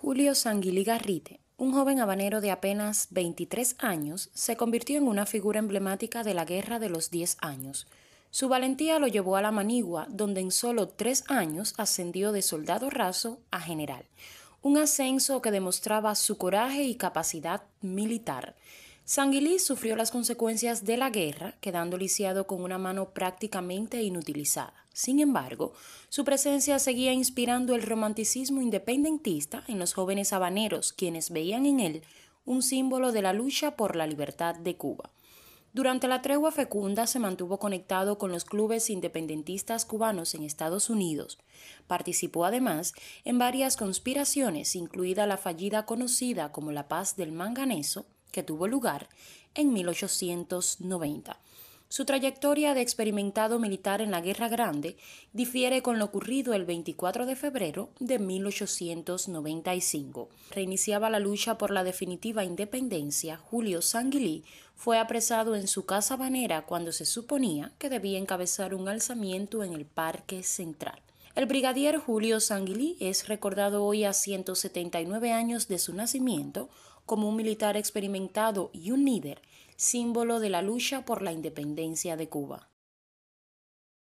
Julio Garrite un joven habanero de apenas 23 años, se convirtió en una figura emblemática de la Guerra de los diez Años. Su valentía lo llevó a la manigua, donde en solo tres años ascendió de soldado raso a general, un ascenso que demostraba su coraje y capacidad militar. Sanguilí sufrió las consecuencias de la guerra, quedando lisiado con una mano prácticamente inutilizada. Sin embargo, su presencia seguía inspirando el romanticismo independentista en los jóvenes habaneros, quienes veían en él un símbolo de la lucha por la libertad de Cuba. Durante la tregua fecunda se mantuvo conectado con los clubes independentistas cubanos en Estados Unidos. Participó además en varias conspiraciones, incluida la fallida conocida como la Paz del Manganeso, que tuvo lugar en 1890. Su trayectoria de experimentado militar en la Guerra Grande difiere con lo ocurrido el 24 de febrero de 1895. Reiniciaba la lucha por la definitiva independencia, Julio Sanguilí fue apresado en su casa banera cuando se suponía que debía encabezar un alzamiento en el Parque Central. El brigadier Julio Sanguilí es recordado hoy a 179 años de su nacimiento, como un militar experimentado y un líder, símbolo de la lucha por la independencia de Cuba.